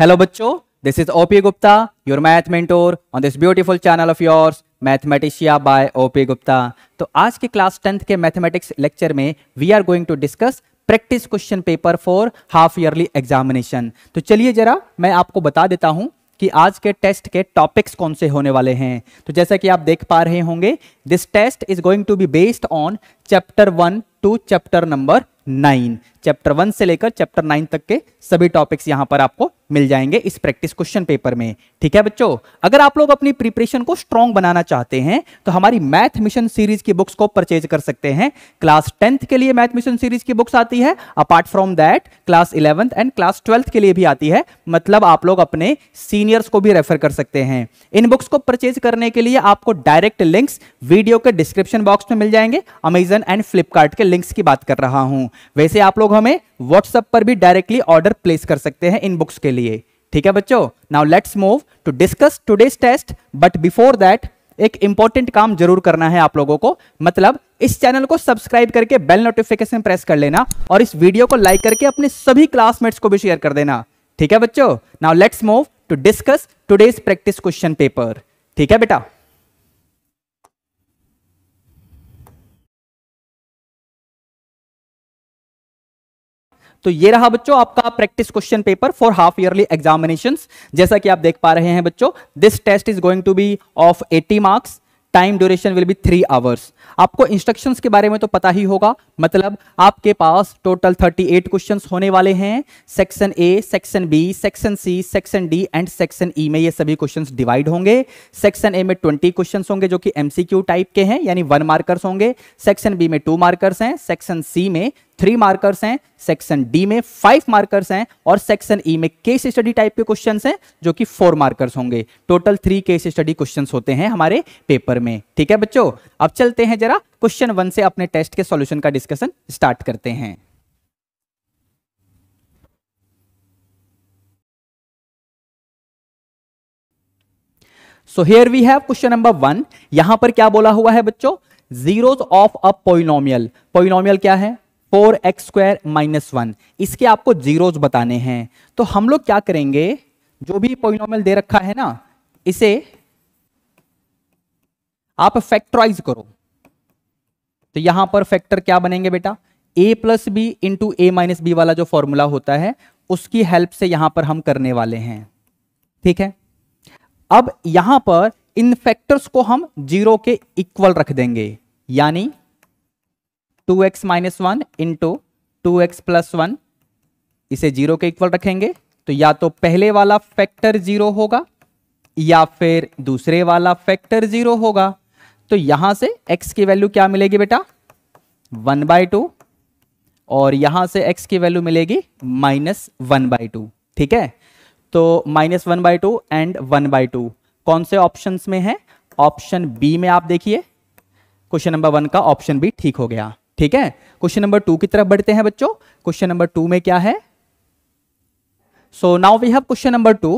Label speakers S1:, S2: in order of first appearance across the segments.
S1: hello बच्चों this is OP Gupta your math mentor on this beautiful channel of yours Mathematicia by OP Gupta तो आज के class tenth के mathematics lecture में we are going to discuss practice question paper for half yearly examination तो चलिए जरा मैं आपको बता देता हूँ कि आज के टेस्ट के टॉपिक्स कौन से होने वाले हैं तो जैसा कि आप देख पा रहे होंगे this test is going to be based on chapter one to chapter number nine chapter one से लेकर चैप्टर नाइन तक के सभी टॉपिक्स यहां पर आपको मिल जाएंगे इस प्रैक्टिस क्वेश्चन पेपर में ठीक है बच्चों अगर आप लोग अपनी प्रिपरेशन को स्ट्रॉन्ग बनाना चाहते हैं तो हमारी मैथ मिशन सीरीज की बुक्स को परचेज कर सकते हैं क्लास टेंथ के लिए मैथ मिशन सीरीज की बुक्स आती है apart from that class eleventh and class twelfth के लिए भी आती है मतलब आप लोग अपने सीनियर्स को भी रेफर कर सकते हैं इन बुक्स को परचेज करने के लिए आपको डायरेक्ट लिंक्स वीडियो के डिस्क्रिप्शन बॉक्स में मिल जाएंगे अमेजन एंड फ्लिपकार्ट के लिंक्स की बात कर रहा हूं वैसे आप लोग हमें व्हाट्सएप पर भी डायरेक्टली ऑर्डर प्लेस कर सकते हैं इन बुक्स के लिए ठीक है बच्चों now let's move to discuss today's test but before that एक इंपॉर्टेंट काम जरूर करना है आप लोगों को मतलब इस चैनल को सब्सक्राइब करके बेल नोटिफिकेशन प्रेस कर लेना और इस वीडियो को लाइक करके अपने सभी क्लासमेट्स को भी शेयर कर देना ठीक है बच्चों now let's move to discuss today's practice question paper ठीक है बेटा तो ये रहा बच्चों आपका practice question paper for half yearly examination जैसा कि आप देख पा रहे हैं बच्चों this test is going to be of eighty marks time duration will be three hours आपको इंस्ट्रक्शंस के बारे में तो पता ही होगा मतलब आपके पास टोटल 38 क्वेश्चंस होने वाले हैं section A section B section C section D and section E में ये सभी क्वेश्चंस डिवाइड होंगे सेक्शन ए में 20 क्वेश्चंस होंगे जो कि एमसीक्यू टाइप के हैं यानी वन मार्कर्स होंगे सेक्शन बी में टू मार्कर्स हैं सेक्शन सी में थ्री मार्कर्स हैं सेक्शन डी में फाइव मार्कर्स हैं और सेक्शन ई e में केस स्टडी टाइप के क्वेश्चंस हैं जो कि फोर मार्कर्स होंगे total three case study questions होते हैं हमारे पेपर में ठीक है बच्चों अब चलते हैं जरा क्वेश्चन वन से अपने टेस्ट के सॉल्यूशन का डिस्कशन स्टार्ट करते हैं so here we have question number one यहां पर क्या बोला हुआ है बच्चों zeros of a polynomial polynomial क्या है four x square minus one इसके आपको जीरोज बताने हैं तो हम लोग क्या करेंगे जो भी पोलिनोमियल दे रखा है ना इसे आप फैक्टराइज करो तो यहां पर फैक्टर क्या बनेंगे बेटा a plus B into A minus b वाला जो फॉर्मूला होता है उसकी हेल्प से यहां पर हम करने वाले हैं ठीक है अब यहां पर इन फैक्टर्स को हम जीरो के इक्वल रख देंगे यानी two x minus one into two x plus one इसे जीरो के इक्वल रखेंगे तो या तो पहले वाला फैक्टर जीरो होगा या फिर दूसरे वाला फैक्टर जीरो होगा तो यहां से x की वैल्यू क्या मिलेगी बेटा वन बाय टू और यहां से x की वैल्यू मिलेगी माइनस वन बाई टू ठीक है तो minus one by two and one by two कौन से ऑप्शंस में है ऑप्शन बी में आप देखिए क्वेश्चन नंबर वन का ऑप्शन बी ठीक हो गया ठीक है क्वेश्चन नंबर टू की तरफ बढ़ते हैं बच्चों क्वेश्चन नंबर टू में क्या है so now we have question number two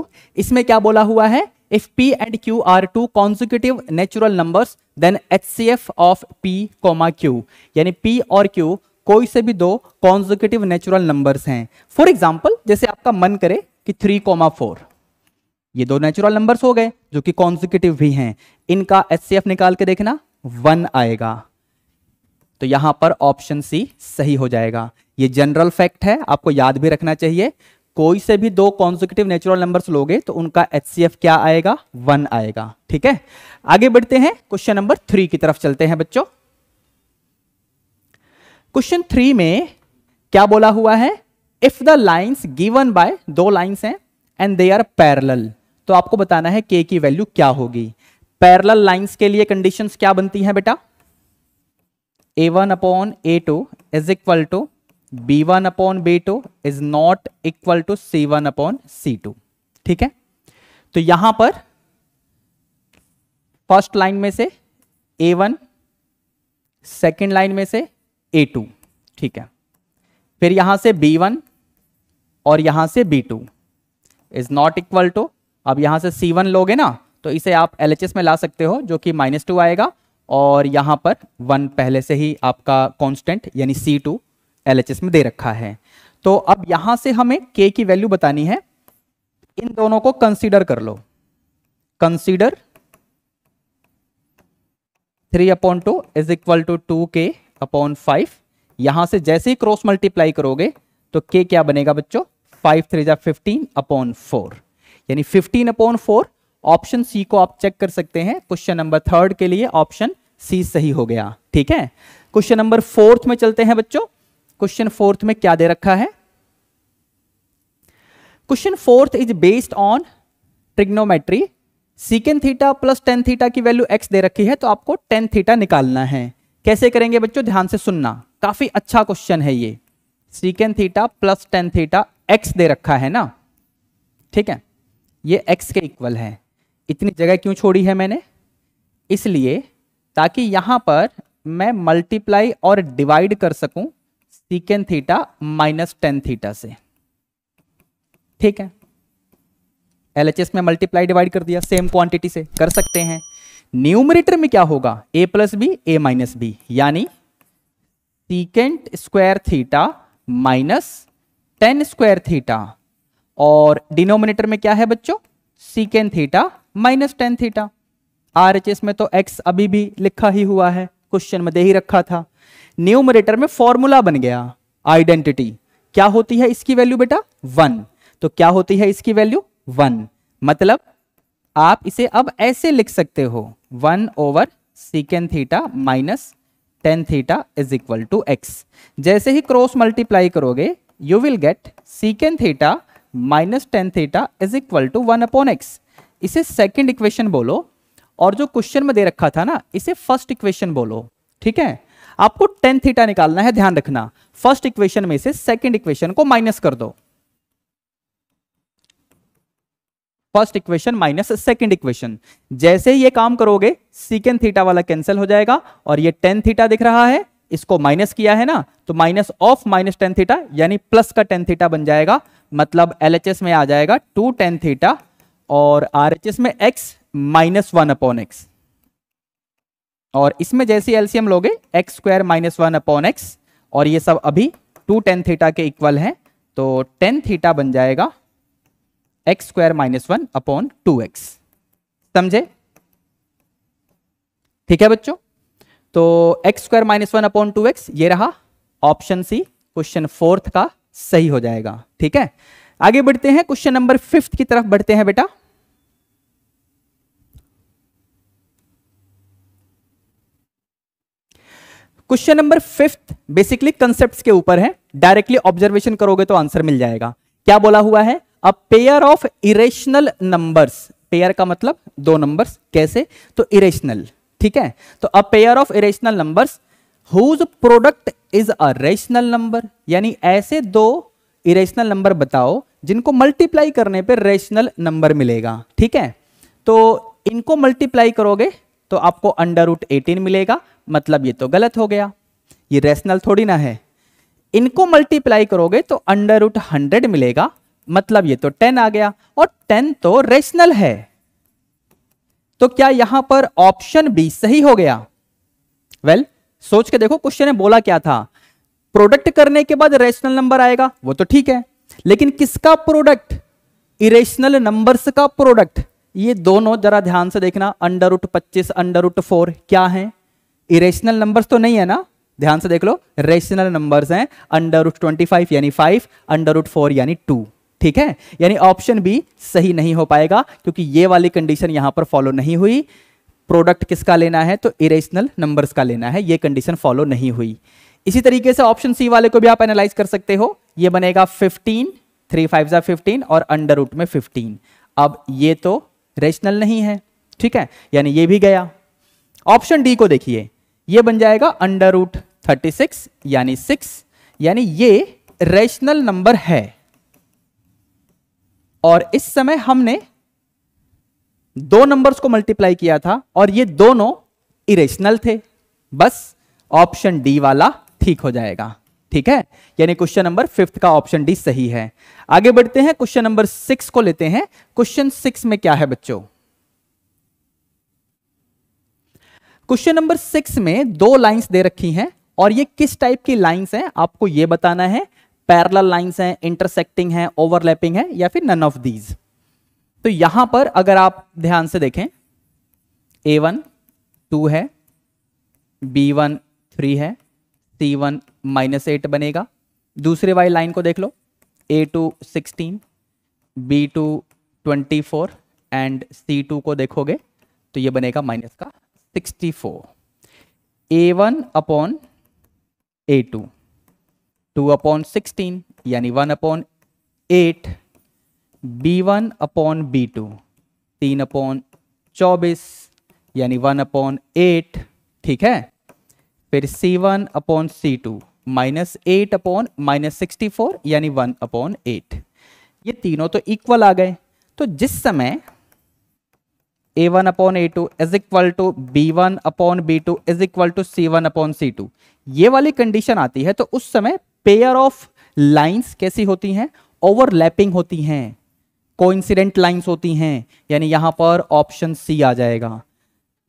S1: इसमें क्या बोला हुआ है and q are two are natural number then H C F of p comma q यानी पी और क्यू कोई से भी दो कॉन्जिक्यूटिव नेचुरल नंबर्स हैं फॉर एग्जाम्पल जैसे आपका मन करे कि थ्री कोमा फोर ये दो नेचुरल नंबर्स हो गए जो कि कॉन्जिक्यूटिव भी हैं इनका एच सी एफ निकाल के देखना वन आएगा तो यहां पर ऑप्शन सी सही हो जाएगा ये जनरल फैक्ट है आपको याद भी रखना चाहिए कोई से भी दो कॉन्जिक्यूटिव नेचुरल नंबर्स लोगे तो उनका एच क्या आएगा वन आएगा ठीक है आगे बढ़ते हैं क्वेश्चन नंबर थ्री की तरफ चलते हैं बच्चों क्वेश्चन थ्री में क्या बोला हुआ है if the lines given by दो लाइन्स हैं एंड दे आर पैरल तो आपको बताना है के की वैल्यू क्या होगी पैरल लाइन्स के लिए कंडीशन क्या बनती है बेटा a one upon a two is equal to b one upon b two is not equal to c one upon c two ठीक है तो यहां पर फर्स्ट लाइन में से ए वन सेकेंड लाइन में से ए टू ठीक है फिर यहां से बी वन और यहां से b two is not equal to अब यहां से सी वन लोगे ना तो इसे आप एल में ला सकते हो जो कि माइनस टू आएगा और यहाँ पर वन पहले से ही आपका कांस्टेंट यानी c two L H S में दे रखा है तो अब यहाँ से हमें के की वैल्यू बतानी है इन दोनों को कंसीडर कर लो consider three upon two is equal to two k upon five यहां से जैसे ही क्रॉस मल्टीप्लाई करोगे तो के क्या बनेगा बच्चों फाइव थ्री जा फिफ्टीन अपॉन फोर यानी fifteen upon four option C को आप चेक कर सकते हैं क्वेश्चन नंबर थर्ड के लिए ऑप्शन सी सही हो गया ठीक है क्वेश्चन नंबर फोर्थ में चलते हैं बच्चों क्वेश्चन फोर्थ में क्या दे रखा है question fourth is based on trigonometry secant theta plus tan theta की वैल्यू एक्स दे रखी है तो आपको टेन थीटा निकालना है कैसे करेंगे बच्चों ध्यान से सुनना काफी अच्छा क्वेश्चन है ये secant theta plus tan theta x दे रखा है ना ठीक है ये एक्स के इक्वल है इतनी जगह क्यों छोड़ी है मैंने इसलिए ताकि यहां पर मैं मल्टीप्लाई और डिवाइड कर सकूं secant theta minus tan theta से ठीक है एल में मल्टीप्लाई डिवाइड कर दिया सेम क्वांटिटी से कर सकते हैं न्यूमरेटर में क्या होगा a plus B A minus b यानी secant square theta minus tan square theta और डिनोमिनेटर में क्या है बच्चों secant theta minus tan theta R में तो एक्स अभी भी लिखा ही हुआ है क्वेश्चन में दे ही रखा था न्यूमरेटर में फॉर्मूला बन गया आइडेंटिटी क्या होती है इसकी वैल्यू बेटा वन तो क्या होती है इसकी वैल्यू वन मतलब आप इसे अब ऐसे लिख सकते हो one over secant theta minus tan theta is equal to x जैसे ही क्रॉस मल्टीप्लाई करोगे you will get secant theta minus tan theta is equal to one upon x इसे सेकेंड इक्वेशन बोलो और जो क्वेश्चन में दे रखा था ना इसे फर्स्ट इक्वेशन बोलो ठीक है आपको टेन थीटा निकालना है ध्यान रखना फर्स्ट इक्वेशन में से सेकेंड इक्वेशन को माइनस कर दो first equation minus second equation जैसे ये काम करोगे सीकेंड थीटा वाला कैंसिल हो जाएगा और ये टेन थीटा दिख रहा है इसको माइनस किया है ना तो minus of minus tan theta यानी प्लस का टेन थीटा बन जाएगा मतलब एल में आ जाएगा टू टेन थीटा और आर में x minus one upon x और इसमें जैसे एलसीएम लोगे x square minus one upon x और ये सब अभी टू टेन थीटा के इक्वल है तो टेन थीटा बन जाएगा x square minus one upon two x समझे ठीक है बच्चों तो x square minus one upon two x ये रहा ऑप्शन सी क्वेश्चन फोर्थ का सही हो जाएगा ठीक है आगे बढ़ते हैं क्वेश्चन नंबर फिफ्थ की तरफ बढ़ते हैं बेटा question number fifth basically concept के ऊपर है डायरेक्टली ऑब्जर्वेशन करोगे तो आंसर मिल जाएगा क्या बोला हुआ है a pair of irrational numbers pair का मतलब दो नंबर्स कैसे तो इरेशनल ठीक है तो a pair of irrational numbers whose product is a rational number यानी ऐसे दो इरेशनल नंबर बताओ जिनको मल्टीप्लाई करने पे रेशनल नंबर मिलेगा ठीक है तो इनको मल्टीप्लाई करोगे तो आपको अंडर रूट एटीन मिलेगा मतलब ये तो गलत हो गया ये रेशनल थोड़ी ना है इनको मल्टीप्लाई करोगे तो अंडर रूट हंड्रेड मिलेगा मतलब ये तो टेन आ गया और टेन तो रेशनल है तो क्या यहां पर ऑप्शन बी सही हो गया वेल well, सोच के देखो क्वेश्चन ने बोला क्या था प्रोडक्ट करने के बाद रेशनल नंबर आएगा वो तो ठीक है लेकिन किसका प्रोडक्ट इरेशनल नंबर्स का प्रोडक्ट ये दोनों जरा ध्यान से देखना अंडर उठ पच्चीस अंडर उठ फोर क्या है इरेशनल नंबर तो नहीं है ना ध्यान से देख लो रेशनल नंबर हैं अंडर उठ ट्वेंटी फाइव यानी फाइव अंडर उठ फोर यानी टू ठीक है यानी ऑप्शन बी सही नहीं हो पाएगा क्योंकि ये वाली कंडीशन यहां पर फॉलो नहीं हुई प्रोडक्ट किसका लेना है तो इरेशनल नंबर्स का लेना है ये कंडीशन फॉलो नहीं हुई इसी तरीके से ऑप्शन सी वाले को भी आप एनालाइज कर सकते हो ये बनेगा 15 थ्री फाइव ज़ा फिफ्टीन और अंडर रूट में 15 अब ये तो रेशनल नहीं है ठीक है यानी ये भी गया ऑप्शन डी को देखिए ये बन जाएगा अंडर रूट थर्टी यानी सिक्स यानी ये रेशनल नंबर है और इस समय हमने दो नंबर्स को मल्टीप्लाई किया था और ये दोनों इरेशनल थे बस ऑप्शन डी वाला ठीक हो जाएगा ठीक है यानी क्वेश्चन नंबर फिफ्थ का ऑप्शन डी सही है आगे बढ़ते हैं क्वेश्चन नंबर सिक्स को लेते हैं क्वेश्चन सिक्स में क्या है बच्चों क्वेश्चन नंबर सिक्स में दो लाइंस दे रखी हैं और ये किस टाइप की लाइंस हैं आपको ये बताना है पैरल लाइंस हैं इंटरसेक्टिंग है ओवरलैपिंग है या फिर नन ऑफ दीज तो यहां पर अगर आप ध्यान से देखें ए वन टू है बी वन थ्री है सी वन माइनस एट बनेगा दूसरे वाई लाइन को देख लो a two sixteen b two twenty four and c two को देखोगे तो ये बनेगा माइनस का sixty four a one upon a two two upon sixteen यानी one upon eight b one upon b two तीन अपॉन चौबीस यानी वन अपॉन एट ठीक है फिर c one upon c two minus eight upon minus sixty four यानी one upon eight ये तीनों तो इक्वल आ गए तो जिस समय a one upon a two is equal to b one upon b two is equal to c one upon c two ये वाली कंडीशन आती है तो उस समय पेयर ऑफ लाइंस कैसी होती हैं ओवरलैपिंग होती हैं कोइंसिडेंट लाइंस होती हैं यानी यहाँ पर ऑप्शन सी आ जाएगा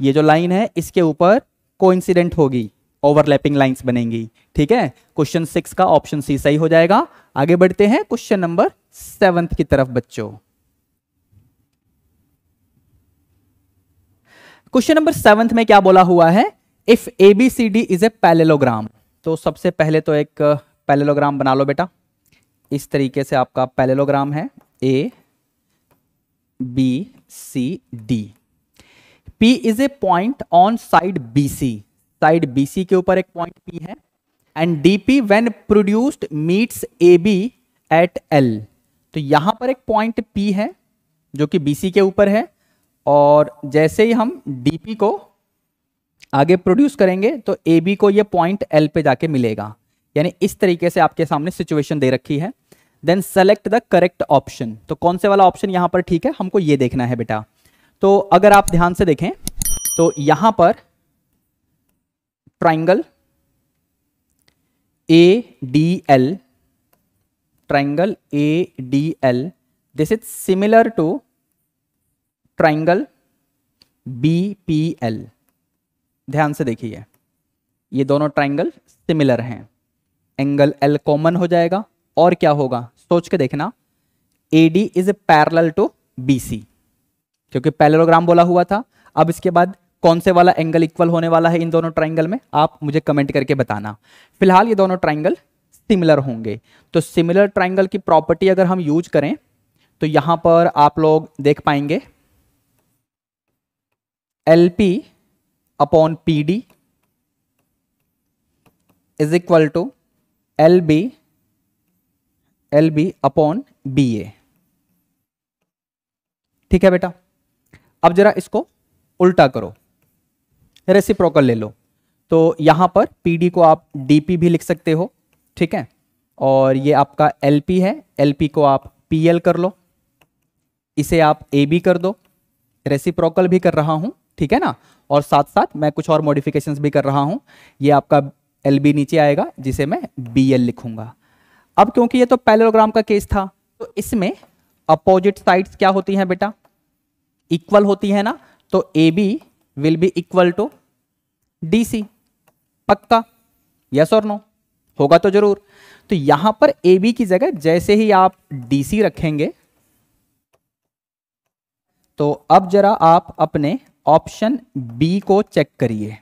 S1: ये जो लाइन है इसके ऊपर कोइंसिडेंट होगी ओवरलैपिंग लाइंस बनेंगी ठीक है क्वेश्चन सिक्स का ऑप्शन सी सही हो जाएगा आगे बढ़ते हैं क्वेश्चन नंबर सेवंथ की तरफ बच्चों क्वेश्चन नंबर सेवंथ में क्या बोला हुआ है if A B C D is a parallelogram तो सबसे पहले तो एक पैलेलोग्राम बना लो बेटा इस तरीके से आपका पैलेलोग्राम है A B C D P is a point on side B C side B C के ऊपर एक पॉइंट पी है and D P when produced meets A B at L तो यहां पर एक पॉइंट पी है जो कि बी सी के ऊपर है और जैसे ही हम डी पी को आगे प्रोड्यूस करेंगे तो ए बी को ये पॉइंट एल पे जाके मिलेगा यानी इस तरीके से आपके सामने सिचुएशन दे रखी है then select the correct option तो कौन से वाला ऑप्शन यहां पर ठीक है हमको ये देखना है बेटा तो अगर आप ध्यान से देखें तो यहां पर triangle A D L triangle A D L this is similar to triangle B P L ध्यान से देखिए ये दोनों ट्राइंगल सिमिलर हैं एंगल एल कॉमन हो जाएगा और क्या होगा सोच के देखना A D is parallel to B C क्योंकि पैलोग्राम बोला हुआ था अब इसके बाद कौन से वाला एंगल इक्वल होने वाला है इन दोनों ट्राइंगल में आप मुझे कमेंट करके बताना फिलहाल ये दोनों ट्राइंगल सिमिलर होंगे तो सिमिलर ट्राइंगल की प्रॉपर्टी अगर हम यूज करें तो यहां पर आप लोग देख पाएंगे L P upon P D is equal to L B L B upon B A ठीक है बेटा अब जरा इसको उल्टा करो रेसिप्रोकल ले लो तो यहां पर पी डी को आप डी पी भी लिख सकते हो ठीक है और ये आपका एल पी है एल पी को आप पी एल कर लो इसे आप ए बी कर दो रेसिप्रोकल भी कर रहा हूं ठीक है ना और साथ साथ मैं कुछ और मॉडिफिकेशंस भी कर रहा हूँ ये आपका एल बी नीचे आएगा जिसे मैं बी एल लिखूंगा अब क्योंकि ये तो पैलोग्राम का केस था तो इसमें अपोजिट साइड्स क्या होती हैं बेटा इक्वल होती है ना तो A B will be equal to D C पक्का यस और नो होगा तो जरूर तो यहां पर ए बी की जगह जैसे ही आप डी सी रखेंगे तो अब जरा आप अपने ऑप्शन बी को चेक करिए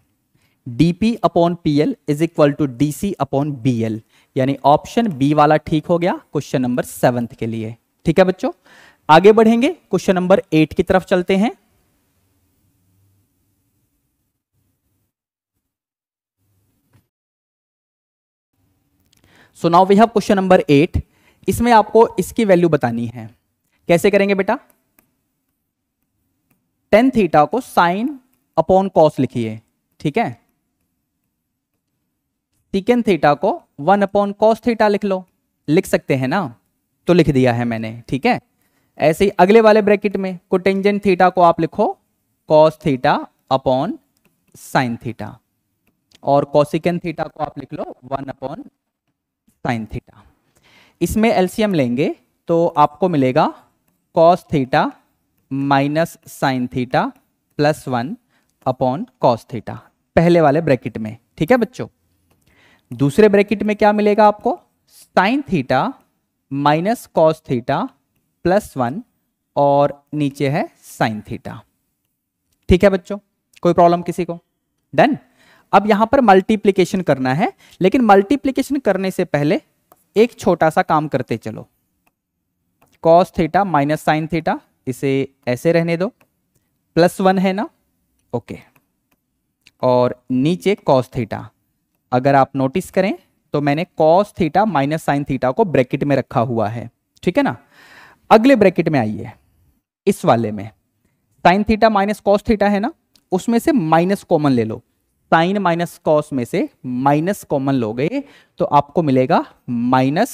S1: D P upon PL is equal to DC upon B L यानी ऑप्शन बी वाला ठीक हो गया क्वेश्चन नंबर सेवंथ के लिए ठीक है बच्चों आगे बढ़ेंगे क्वेश्चन नंबर एट की तरफ चलते हैं so now we have question number eight इसमें आपको इसकी वैल्यू बतानी है कैसे करेंगे बेटा टेन थीटा को साइन अपॉन कॉस लिखिए ठीक है सिकेंड थीटा को वन अपॉन कॉस थीटा लिख लो लिख सकते हैं ना तो लिख दिया है मैंने ठीक है ऐसे ही अगले वाले ब्रैकेट में कोटेंजेंट थीटा को आप लिखो cos theta upon sine theta और कॉसिकन थीटा को आप लिख लो वन अपॉन साइन थीटा इसमें एलसीएम लेंगे तो आपको मिलेगा cos theta minus sine theta plus one upon cos theta पहले वाले ब्रैकेट में ठीक है बच्चों दूसरे ब्रैकेट में क्या मिलेगा आपको sine theta minus cos theta plus one और नीचे है साइन थीटा ठीक है बच्चों कोई प्रॉब्लम किसी को डन अब यहां पर मल्टीप्लीकेशन करना है लेकिन मल्टीप्लीकेशन करने से पहले एक छोटा सा काम करते चलो cos theta minus sine theta इसे ऐसे रहने दो प्लस वन है ना ओके और नीचे कॉस थीटा अगर आप नोटिस करें तो मैंने cos theta minus sine theta को ब्रैकेट में रखा हुआ है ठीक है ना अगले ब्रैकेट में आइए इस वाले में sine theta minus cos theta है ना उसमें से माइनस कॉमन ले लो साइन माइनस कॉस में से माइनस कॉमन लोगे तो आपको मिलेगा minus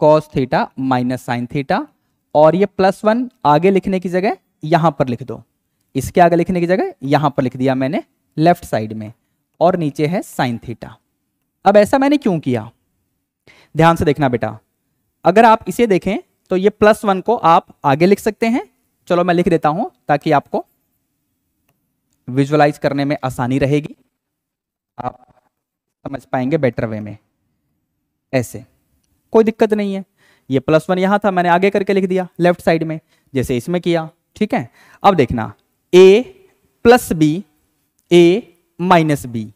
S1: cos theta minus sine theta और ये प्लस वन आगे लिखने की जगह यहां पर लिख दो इसके आगे लिखने की जगह यहां पर लिख दिया मैंने लेफ्ट साइड में और नीचे है साइन थीटा अब ऐसा मैंने क्यों किया ध्यान से देखना बेटा अगर आप इसे देखें तो ये प्लस वन को आप आगे लिख सकते हैं चलो मैं लिख देता हूं ताकि आपको विजुअलाइज करने में आसानी रहेगी आप समझ पाएंगे बेटर वे में ऐसे कोई दिक्कत नहीं है ये प्लस वन यहां था मैंने आगे करके लिख दिया लेफ्ट साइड में जैसे इसमें किया ठीक है अब देखना A plus B A minus B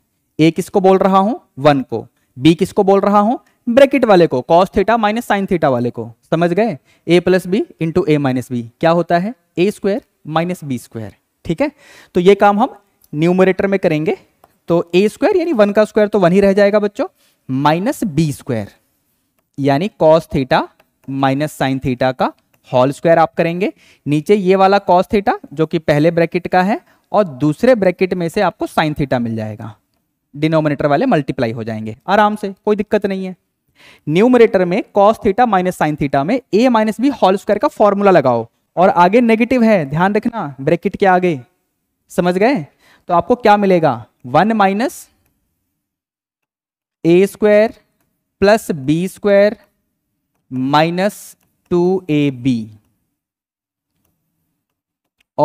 S1: A किसको बोल रहा हूं वन को बी किसको बोल रहा हूं ब्रैकेट वाले को cos theta minus sine theta वाले को समझ गए A plus B into A minus B क्या होता है A square minus B square ठीक है तो ये काम हम न्यूमरेटर में करेंगे तो ए स्क्वायर यानी वन का स्क्वायर तो वन ही रह जाएगा बच्चों माइनस बी स्क्वायर यानी cos theta minus sine theta का होल स्क्वायर आप करेंगे नीचे ये वाला कॉस थीटा जो कि पहले ब्रैकेट का है और दूसरे ब्रैकेट में से आपको साइन थीटा मिल जाएगा डिनोमिनेटर वाले मल्टीप्लाई हो जाएंगे आराम से कोई दिक्कत नहीं है न्यूमरेटर में cos theta minus sine theta में A minus B whole square का फॉर्मूला लगाओ और आगे नेगेटिव है ध्यान रखना ब्रैकेट के आगे समझ गए तो आपको क्या मिलेगा one minus A square plus B square minus two A B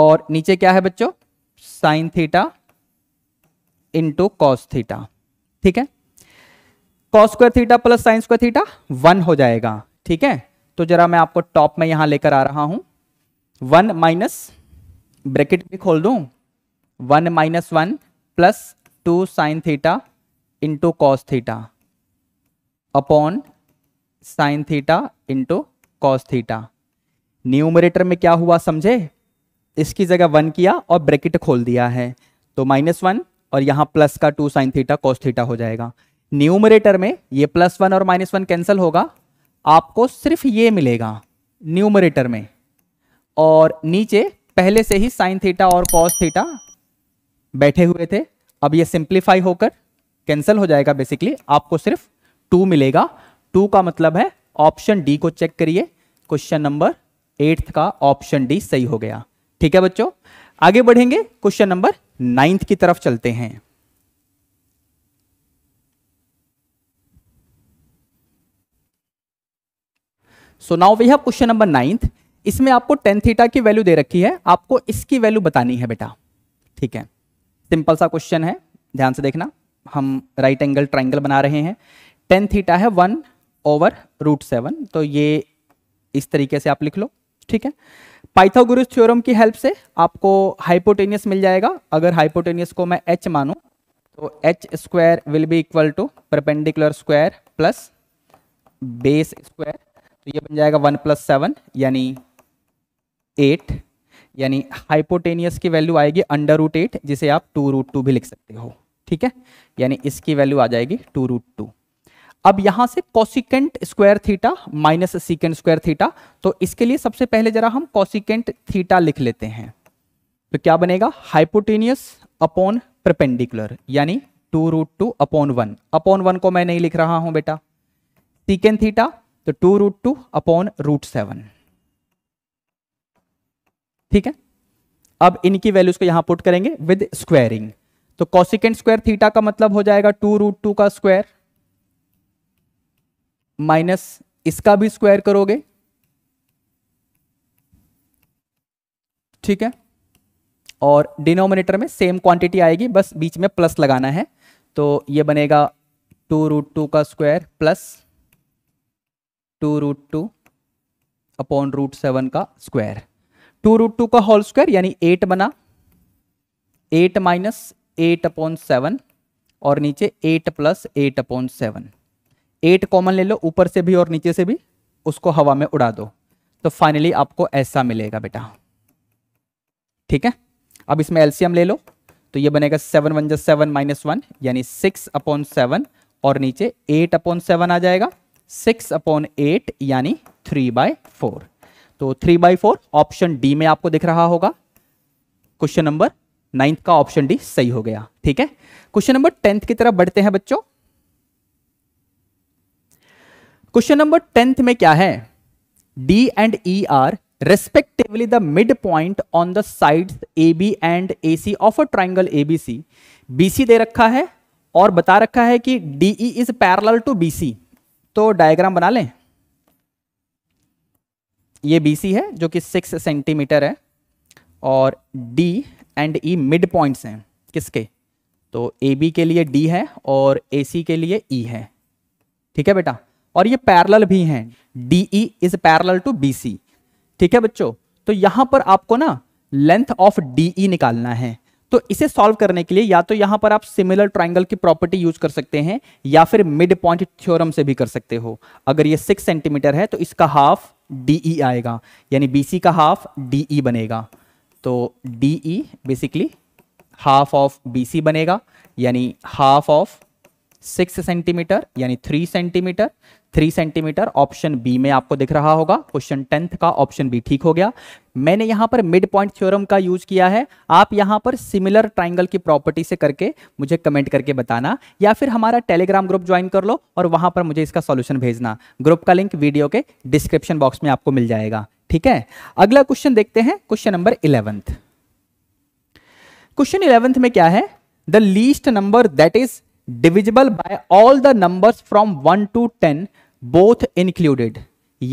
S1: और नीचे क्या है बच्चों sine theta into cos theta ठीक है cos square theta plus sine square theta one हो जाएगा ठीक है तो जरा मैं आपको टॉप में यहां लेकर आ रहा हूं वन माइनस ब्रैकेट भी खोल दू one minus one plus two sine theta into cos theta upon sine theta into cos theta numerator में क्या हुआ समझे इसकी जगह वन किया और ब्रैकेट खोल दिया है तो माइनस वन और यहाँ प्लस का two sine theta cos theta हो जाएगा न्यूमरेटर में ये प्लस वन और माइनस वन कैंसिल होगा आपको सिर्फ ये मिलेगा न्यूमरेटर में और नीचे पहले से ही साइन थीटा और कॉस थीटा बैठे हुए थे अब ये सिंप्लीफाई होकर कैंसिल हो जाएगा बेसिकली आपको सिर्फ टू मिलेगा टू का मतलब है ऑप्शन डी को चेक करिए क्वेश्चन नंबर एट्थ का ऑप्शन डी सही हो गया ठीक है बच्चों आगे बढ़ेंगे क्वेश्चन नंबर नाइन्थ की तरफ चलते हैं so now we have question number ninth इसमें आपको टेन थीटा की वैल्यू दे रखी है आपको इसकी वैल्यू बतानी है बेटा ठीक है सिंपल सा क्वेश्चन है ध्यान से देखना हम राइट एंगल ट्राइंगल बना रहे हैं टेन थीटा है वन ओवर रूट सेवन तो ये इस तरीके से आप लिख लो ठीक है पाइथागोरस थ्योरम की हेल्प से आपको हाइपोटेनियस मिल जाएगा अगर हाइपोटेनियस को मैं एच मानूँ तो H square will be equal to perpendicular square plus base square तो ये बन जाएगा वन प्लस सेवन यानी एट यानी हाइपोटेनियस की वैल्यू आएगी अंडर रूट एट जिसे आप टू रूट टू भी लिख सकते हो ठीक है यानी इसकी वैल्यू आ जाएगी टू रूट टू अब यहां से cosecant square theta minus secant square theta तो इसके लिए सबसे पहले जरा हम कॉसिकेंट थीटा लिख लेते हैं तो क्या बनेगा हाइपोटेनियस अपॉन प्रपेंडिकुलर यानी two root two upon one upon one को मैं नहीं लिख रहा हूं बेटा सिकेंट थीटा तो two root two upon root seven ठीक है अब इनकी वैल्यूज को यहां पुट करेंगे विद स्क्वायरिंग तो कॉसिकेंट स्क्वायर थीटा का मतलब हो जाएगा टू रूट टू का स्क्वायर माइनस इसका भी स्क्वायर करोगे ठीक है और डिनोमिनेटर में सेम क्वांटिटी आएगी बस बीच में प्लस लगाना है तो ये बनेगा टू रूट टू का square plus two root two upon root seven का स्क्वायर टू रूट टू का होल स्क्वायर यानी एट बना eight minus eight upon seven और नीचे eight plus eight upon seven eight common ले लो ऊपर से भी और नीचे से भी उसको हवा में उड़ा दो तो फाइनली आपको ऐसा मिलेगा बेटा ठीक है अब इसमें एल्सियम ले लो तो ये बनेगा सेवन वन जस सेवन माइनस वन यानी सिक्स अपॉन सेवन और नीचे एट अपॉन सेवन आ जाएगा सिक्स अपॉन एट यानी थ्री बाय फोर तो three by four option D में आपको दिख रहा होगा क्वेश्चन नंबर नाइन्थ का ऑप्शन डी सही हो गया ठीक है क्वेश्चन नंबर टेंथ की तरफ बढ़ते हैं बच्चों क्वेश्चन नंबर टेंथ में क्या है D and E are respectively the mid point on the side A B and A C of a triangle A B C B C दे रखा है और बता रखा है कि D E is parallel to B C तो diagram बना लें ये बी सी है जो कि सिक्स सेंटीमीटर है और D and E mid point हैं किसके तो ए बी के लिए डी है और ए सी के लिए ई e है ठीक है बेटा और ये पैरल भी हैं D E is parallel to B C ठीक है बच्चों तो यहां पर आपको ना लेंथ ऑफ डी ई निकालना है तो इसे सॉल्व करने के लिए या तो यहां पर आप सिमिलर ट्राइंगल की प्रॉपर्टी यूज कर सकते हैं या फिर मिड पॉइंट थ्योरम से भी कर सकते हो अगर ये सिक्स सेंटीमीटर है तो इसका हाफ डी ई आएगा यानी बी सी का हाफ डी ई बनेगा तो D E basically half of B C बनेगा यानी हाफ ऑफ सिक्स सेंटीमीटर यानी three centimetre three centimetre option B में आपको दिख रहा होगा क्वेश्चन टेंथ का ऑप्शन बी ठीक हो गया मैंने यहां पर मिड पॉइंट थ्योरम का यूज किया है आप यहां पर सिमिलर ट्राइंगल की प्रॉपर्टी से करके मुझे कमेंट करके बताना या फिर हमारा टेलीग्राम ग्रुप ज्वाइन कर लो और वहां पर मुझे इसका सोल्यूशन भेजना ग्रुप का लिंक वीडियो के डिस्क्रिप्शन बॉक्स में आपको मिल जाएगा ठीक है अगला क्वेश्चन देखते हैं question number eleventh question eleventh में क्या है the least number that is divisible by all the numbers from one to ten both included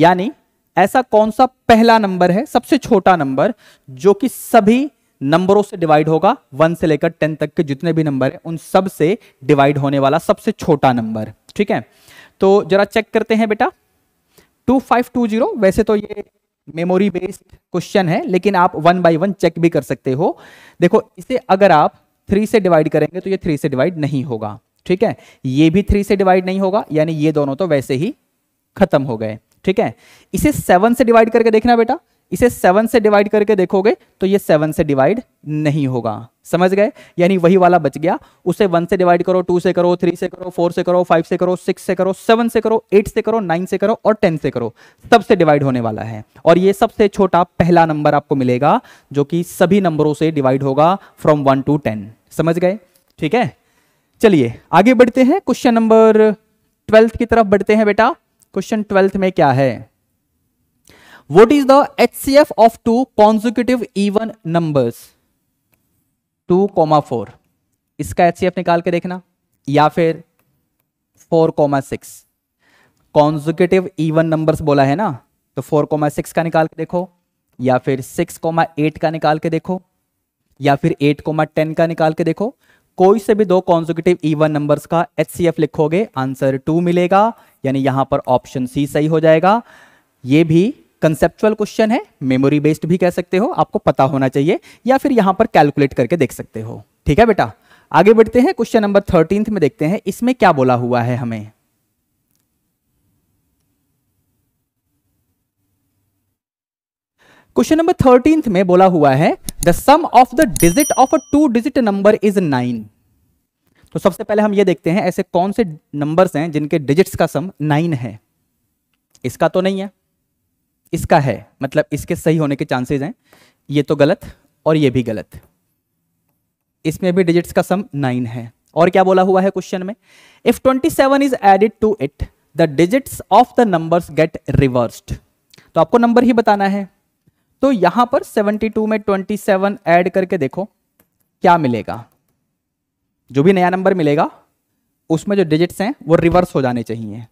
S1: यानी ऐसा कौन सा पहला नंबर है सबसे छोटा नंबर जो कि सभी नंबरों से डिवाइड होगा वन से लेकर टेन तक के जितने भी नंबर हैं उन सब से डिवाइड होने वाला सबसे छोटा नंबर ठीक है तो जरा चेक करते हैं बेटा टू फाइव टू जीरो वैसे तो ये मेमोरी बेस्ड क्वेश्चन है लेकिन आप वन बाय वन चेक भी कर सकते हो देखो इसे अगर आप थ्री से डिवाइड करेंगे तो ये थ्री से डिवाइड नहीं होगा ठीक है ये भी थ्री से डिवाइड नहीं होगा यानी ये दोनों तो वैसे ही खत्म हो गए ठीक है इसे सेवन से डिवाइड करके देखना बेटा इसे सेवन से डिवाइड करके देखोगे तो ये सेवन से डिवाइड नहीं होगा समझ गए यानी वही वाला बच गया उसे वन से डिवाइड करो टू से करो थ्री से करो फोर से करो फाइव से करो सिक्स से करो सेवन से करो एट से करो नाइन से करो और टेन से करो सबसे डिवाइड होने वाला है और ये सबसे छोटा पहला नंबर आपको मिलेगा जो कि सभी नंबरों से डिवाइड होगा फ्रॉम वन टू टेन समझ गए ठीक है चलिए आगे बढ़ते हैं क्वेश्चन नंबर ट्वेल्थ की तरफ बढ़ते हैं बेटा क्वेश्चन ट्वेल्थ में क्या है what is the H C F of two consecutive even numbers two comma four इसका एच निकाल के देखना या फिर four comma six consecutive even number बोला है ना तो फोर कोमा सिक्स का निकाल के देखो या फिर सिक्स कोमा एट का निकाल के देखो या फिर एट कोमा टेन का निकाल के देखो कोई से भी दो कॉन्जुकेटिव इवन नंबर्स का एच लिखोगे आंसर टू मिलेगा यानी यहां पर ऑप्शन सी सही हो जाएगा ये भी कंसेप्चुअल क्वेश्चन है मेमोरी बेस्ड भी कह सकते हो आपको पता होना चाहिए या फिर यहां पर कैलकुलेट करके देख सकते हो ठीक है बेटा आगे बढ़ते हैं क्वेश्चन नंबर थर्टींथ में देखते हैं इसमें क्या बोला हुआ है हमें क्वेश्चन नंबर थर्टींथ में बोला हुआ है the sum of the digit of a two digit number is nine तो सबसे पहले हम ये देखते हैं ऐसे कौन से नंबर्स हैं जिनके डिजिट्स का सम नाइन है इसका तो नहीं है इसका है मतलब इसके सही होने के चांसेस हैं ये तो गलत और ये भी गलत इसमें भी डिजिट्स का सम नाइन है और क्या बोला हुआ है क्वेश्चन में if 27 is added to it the digits of the numbers get reversed तो आपको नंबर ही बताना है तो यहां पर 72 में 27 एड करके देखो क्या मिलेगा जो भी नया नंबर मिलेगा उसमें जो डिजिट्स हैं वो रिवर्स हो जाने चाहिए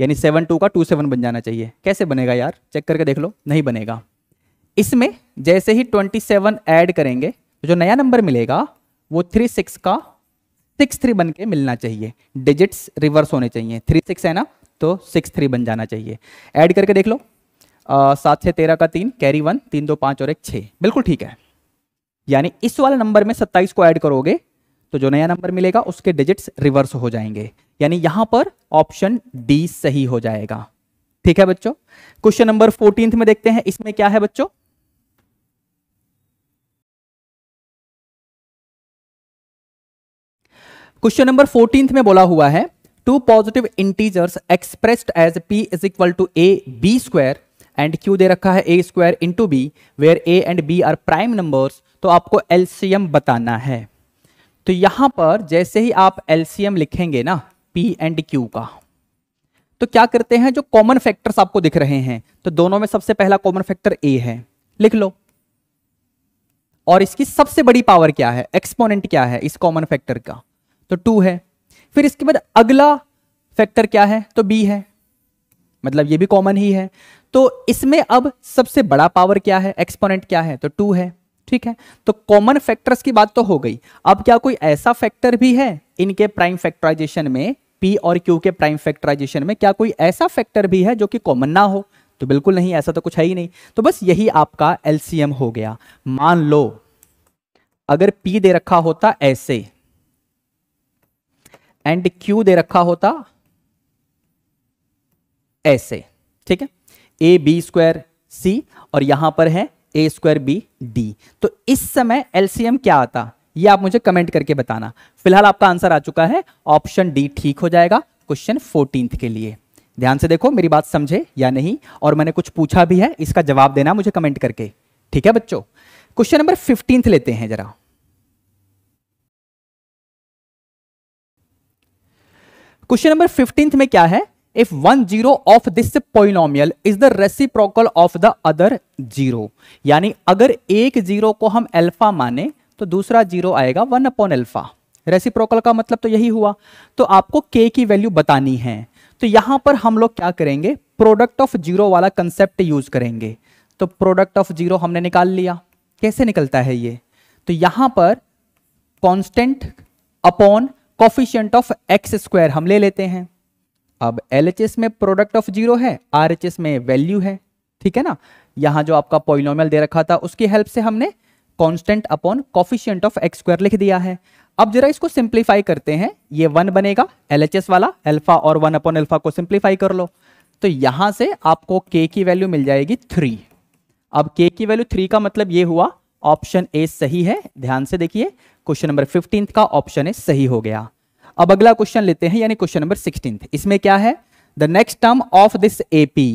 S1: यानी सेवन टू का टू सेवन बन जाना चाहिए कैसे बनेगा यार चेक करके देख लो नहीं बनेगा इसमें जैसे ही ट्वेंटी सेवन ऐड करेंगे तो जो नया नंबर मिलेगा वो थ्री सिक्स का सिक्स थ्री बन के मिलना चाहिए डिजिट्स रिवर्स होने चाहिए थ्री सिक्स है ना तो सिक्स थ्री बन जाना चाहिए ऐड करके देख लो सात छः तेरह का तीन कैरी वन तीन दो पाँच और एक छः बिल्कुल ठीक है यानी इस वाले नंबर में सत्ताईस को ऐड करोगे तो जो नया नंबर मिलेगा उसके डिजिट्स रिवर्स हो जाएंगे यानी यहां पर ऑप्शन डी सही हो जाएगा ठीक है बच्चों क्वेश्चन नंबर फोर्टींथ में देखते हैं इसमें क्या है बच्चों क्वेश्चन नंबर फोर्टींथ में बोला हुआ है two positive integers expressed as P is equal to A B square and Q दे रखा है A square into B where A and B are prime numbers तो आपको एलसीएम बताना है तो यहां पर जैसे ही आप एलसीएम लिखेंगे ना पी एंड क्यू का तो क्या करते हैं जो कॉमन फैक्टर्स आपको दिख रहे हैं तो दोनों में सबसे पहला कॉमन फैक्टर ए है लिख लो और इसकी सबसे बड़ी पावर क्या है एक्सपोनेंट क्या है इस कॉमन फैक्टर का तो टू है फिर इसके बाद अगला फैक्टर क्या है तो बी है मतलब ये भी कॉमन ही है तो इसमें अब सबसे बड़ा पावर क्या है एक्सपोनेंट क्या है तो टू है ठीक है तो कॉमन फैक्टर्स की बात तो हो गई अब क्या कोई ऐसा फैक्टर भी है इनके प्राइम फैक्टराइजेशन में पी और क्यू के प्राइम फैक्टराइजेशन में क्या कोई ऐसा फैक्टर भी है जो कि कॉमन ना हो तो बिल्कुल नहीं ऐसा तो कुछ है ही नहीं तो बस यही आपका एलसीएम हो गया मान लो अगर पी दे रखा होता ऐसे एंड क्यू दे रखा होता ऐसे ठीक है ए बी स्क्वायर सी और यहां पर है ए स्क्वायर बी डी तो इस समय एलसीएम क्या आता ये आप मुझे कमेंट करके बताना फिलहाल आपका आंसर आ चुका है ऑप्शन डी ठीक हो जाएगा क्वेश्चन फोर्टीन के लिए ध्यान से देखो मेरी बात समझे या नहीं और मैंने कुछ पूछा भी है इसका जवाब देना मुझे कमेंट करके ठीक है बच्चों क्वेश्चन नंबर फिफ्टीन लेते हैं जरा क्वेश्चन नंबर फिफ्टींथ में क्या है if one zero of this polynomial is the reciprocal of the other zero यानी अगर एक जीरो को हम अल्फा माने तो दूसरा जीरो आएगा वन अपॉन एल्फा रेसिप्रोकल का मतलब तो यही हुआ तो आपको के की वैल्यू बतानी है तो यहां पर हम लोग क्या करेंगे प्रोडक्ट ऑफ जीरो वाला कंसेप्ट यूज करेंगे तो प्रोडक्ट ऑफ जीरो हमने निकाल लिया कैसे निकलता है ये तो यहां पर constant upon coefficient of X square हम ले लेते हैं अब एल में प्रोडक्ट ऑफ जीरो है आर में वैल्यू है ठीक है ना यहां जो आपका पॉलिनोमियल दे रखा था उसकी हेल्प से हमने constant upon coefficient of X square लिख दिया है अब जरा इसको सिंप्लीफाई करते हैं ये वन बनेगा एल वाला एल्फा और वन अपॉन एल्फा को सिंप्लीफाई कर लो तो यहां से आपको के की वैल्यू मिल जाएगी थ्री अब के की वैल्यू थ्री का मतलब ये हुआ ऑप्शन ए सही है ध्यान से देखिए क्वेश्चन नंबर फिफ्टींथ का ऑप्शन ए सही हो गया अब अगला क्वेश्चन लेते हैं यानी क्वेश्चन नंबर सिक्सटींथ इसमें क्या है the next term of this AP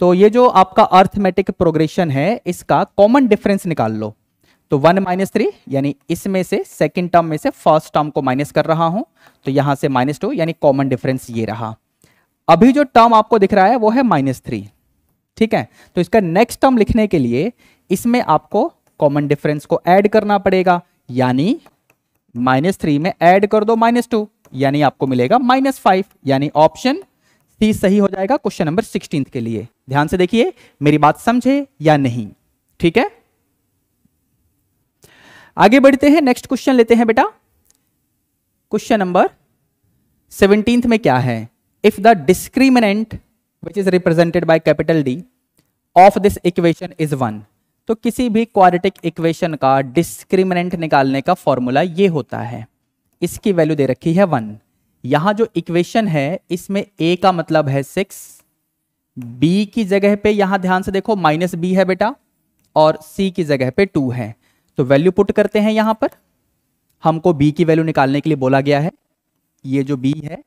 S1: तो ये जो आपका अर्थमेटिक प्रोग्रेशन है इसका कॉमन डिफरेंस निकाल लो तो वन माइनस थ्री यानी इसमें से सेकेंड टर्म में से फर्स्ट टर्म को माइनस कर रहा हूं तो यहां से माइनस टू यानी कॉमन डिफरेंस ये रहा अभी जो टर्म आपको दिख रहा है वो है माइनस थ्री ठीक है तो इसका नेक्स्ट टर्म लिखने के लिए इसमें आपको कॉमन डिफरेंस को ऐड करना पड़ेगा यानी माइनस थ्री में ऐड कर दो माइनस टू यानी आपको मिलेगा माइनस फाइव यानी ऑप्शन सी सही हो जाएगा क्वेश्चन नंबर सिक्सटीन के लिए ध्यान से देखिए मेरी बात समझे या नहीं ठीक है आगे बढ़ते हैं नेक्स्ट क्वेश्चन लेते हैं बेटा क्वेश्चन नंबर सेवनटींथ में क्या है if the discriminant which is represented by capital D of this equation is one तो किसी भी क्वारिटिक इक्वेशन का डिस्क्रिमिनेंट निकालने का फॉर्मूला ये होता है इसकी वैल्यू दे रखी है वन यहां जो इक्वेशन है इसमें ए का मतलब है सिक्स बी की जगह पे यहां ध्यान से देखो माइनस बी है बेटा और सी की जगह पे टू है तो वैल्यू पुट करते हैं यहां पर हमको बी की वैल्यू निकालने के लिए बोला गया है ये जो बी है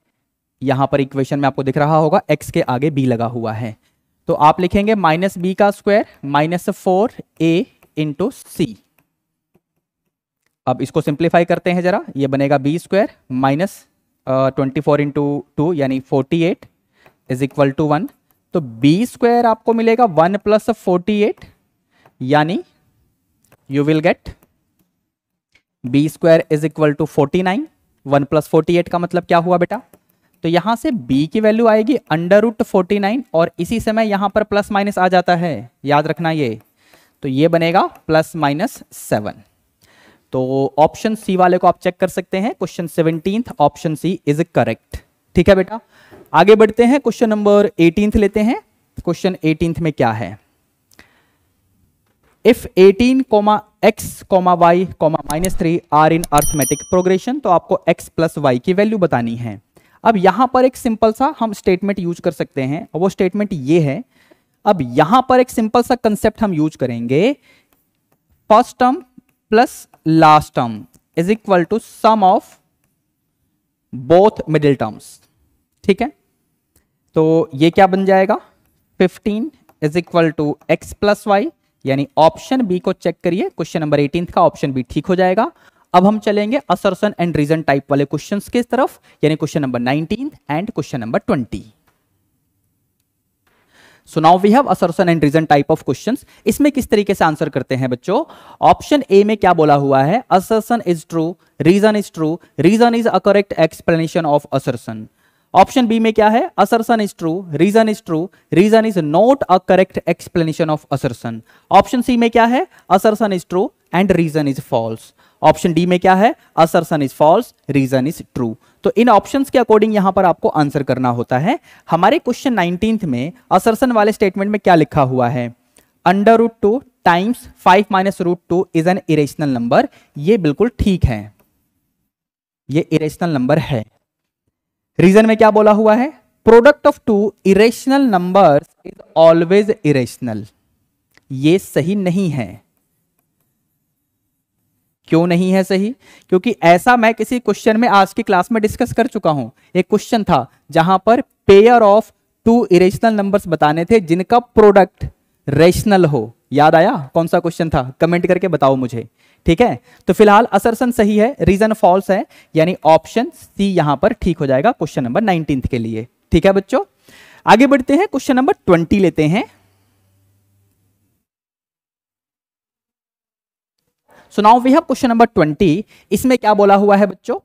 S1: यहां पर इक्वेशन में आपको दिख रहा होगा एक्स के आगे बी लगा हुआ है तो आप लिखेंगे माइनस बी का square minus four A into C अब इसको सिंप्लीफाई करते हैं जरा ये बनेगा B square minus twenty four into two यानी forty eight is equal to one तो बी स्क्वायर आपको मिलेगा वन प्लस फोर्टी एट यानी you will get B square is equal to forty nine one plus forty eight का मतलब क्या हुआ बेटा तो यहां से b की वैल्यू आएगी अंडर रूट फोर्टी नाइन और इसी समय यहां पर प्लस माइनस आ जाता है याद रखना ये तो ये बनेगा प्लस माइनस सेवन तो ऑप्शन सी वाले को आप चेक कर सकते हैं question seventeen option C is correct ठीक है बेटा आगे बढ़ते हैं क्वेश्चन नंबर एटीन लेते हैं क्वेश्चन एटीन में क्या है if eighteen comma x comma y comma minus three are in arithmetic progression तो आपको x प्लस वाई की वैल्यू बतानी है अब यहां पर एक सिंपल सा हम स्टेटमेंट यूज कर सकते हैं और वो स्टेटमेंट ये है अब यहां पर एक सिंपल सा कंसेप्ट हम यूज करेंगे first term plus last term is equal to sum of both middle terms ठीक है तो ये क्या बन जाएगा 15 is equal to x plus y यानी ऑप्शन बी को चेक करिए क्वेश्चन नंबर एटीन का ऑप्शन बी ठीक हो जाएगा अब हम चलेंगे असरसन एंड रीजन टाइप वाले क्वेश्चन की तरफ यानी question number nineteen and question number twenty so now we have assertion and reason type of questions इसमें किस तरीके से आंसर करते हैं बच्चों ऑप्शन ए में क्या बोला हुआ है assertion is true reason is true reason is a correct explanation of assertion option B में क्या है assertion is true reason is true reason is not a correct explanation of assertion option C में क्या है assertion is true and reason is false option D में क्या है assertion is false reason is true तो इन options के according यहां पर आपको आंसर करना होता है हमारे क्वेश्चन नाइनटीन में असरसन वाले स्टेटमेंट में क्या लिखा हुआ है under root two times five minus root two is an irrational number ये बिल्कुल ठीक है ये इरेशनल नंबर है रीजन में क्या बोला हुआ है product of two irrational numbers is always irrational ये सही नहीं है क्यों नहीं है सही क्योंकि ऐसा मैं किसी क्वेश्चन में आज की क्लास में डिस्कस कर चुका हूं एक क्वेश्चन था जहां पर pair of two irrational numbers बताने थे जिनका प्रोडक्ट रेशनल हो याद आया कौन सा क्वेश्चन था कमेंट करके बताओ मुझे ठीक है तो फिलहाल असरसन सही है रीजन फॉल्स है यानी ऑप्शन सी यहां पर ठीक हो जाएगा क्वेश्चन नंबर नाइनटीन के लिए ठीक है बच्चों आगे बढ़ते हैं क्वेश्चन नंबर ट्वेंटी लेते हैं so now we have question number twenty इसमें क्या बोला हुआ है बच्चों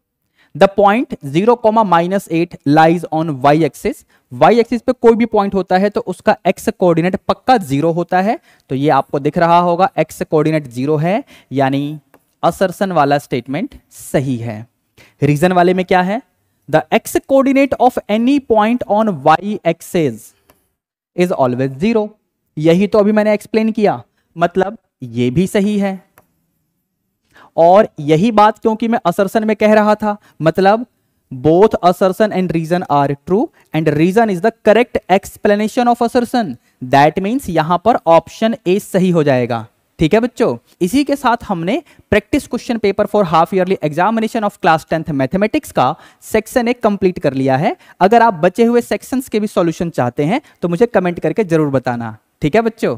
S1: the point zero comma minus eight lies on y axis y axis पे कोई भी पॉइंट होता है तो उसका एक्स कोऑर्डिनेट पक्का जीरो होता है तो ये आपको दिख रहा होगा एक्स कोऑर्डिनेट जीरो है यानी असरसन वाला स्टेटमेंट सही है रीजन वाले में क्या है the x coordinate of any point on y axis is always zero यही तो अभी मैंने एक्सप्लेन किया मतलब ये भी सही है और यही बात क्योंकि मैं असरसन में कह रहा था मतलब both assertion and reason are true and reason is the correct explanation of assertion that means यहां पर ऑप्शन ए सही हो जाएगा ठीक है बच्चों इसी के साथ हमने practice question paper for half yearly examination of class tenth mathematics का सेक्शन एक कंप्लीट कर लिया है अगर आप बचे हुए सेक्शंस के भी सॉल्यूशन चाहते हैं तो मुझे कमेंट करके जरूर बताना ठीक है बच्चों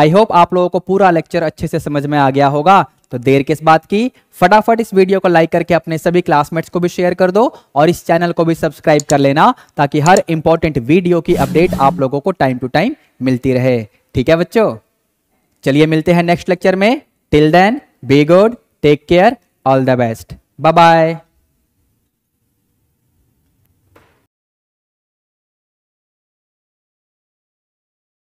S1: आई होप आप लोगों को पूरा लेक्चर अच्छे से समझ में आ गया होगा तो देर किस बात की फटाफट इस वीडियो को लाइक करके अपने सभी क्लासमेट्स को भी शेयर कर दो और इस चैनल को भी सब्सक्राइब कर लेना ताकि हर इंपॉर्टेंट वीडियो की अपडेट आप लोगों को टाइम टू टाइम मिलती रहे ठीक है बच्चों चलिए मिलते हैं नेक्स्ट लेक्चर में till then be good take care all the best bye bye